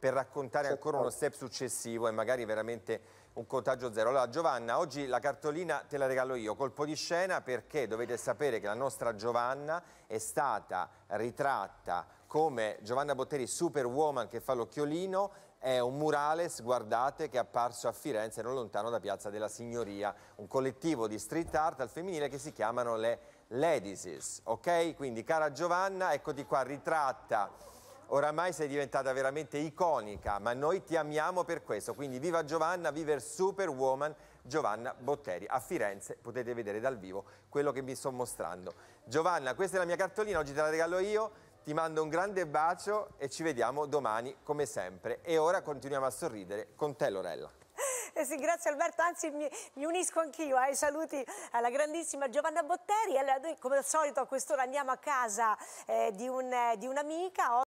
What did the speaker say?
per raccontare ancora uno step successivo e magari veramente un contagio zero. Allora Giovanna, oggi la cartolina te la regalo io, colpo di scena perché dovete sapere che la nostra Giovanna è stata ritratta come Giovanna Botteri Superwoman che fa l'occhiolino, è un murales, guardate, che è apparso a Firenze non lontano da Piazza della Signoria, un collettivo di street art al femminile che si chiamano le Ladies, ok? Quindi cara Giovanna, eccoti qua ritratta oramai sei diventata veramente iconica, ma noi ti amiamo per questo. Quindi viva Giovanna, viva il Superwoman Giovanna Botteri. A Firenze potete vedere dal vivo quello che vi sto mostrando. Giovanna, questa è la mia cartolina, oggi te la regalo io. Ti mando un grande bacio e ci vediamo domani come sempre. E ora continuiamo a sorridere con te Lorella. Eh sì, grazie Alberto, anzi mi, mi unisco anch'io ai saluti alla grandissima Giovanna Botteri. Allora, come al solito a quest'ora andiamo a casa eh, di eh, un'amica. Eh,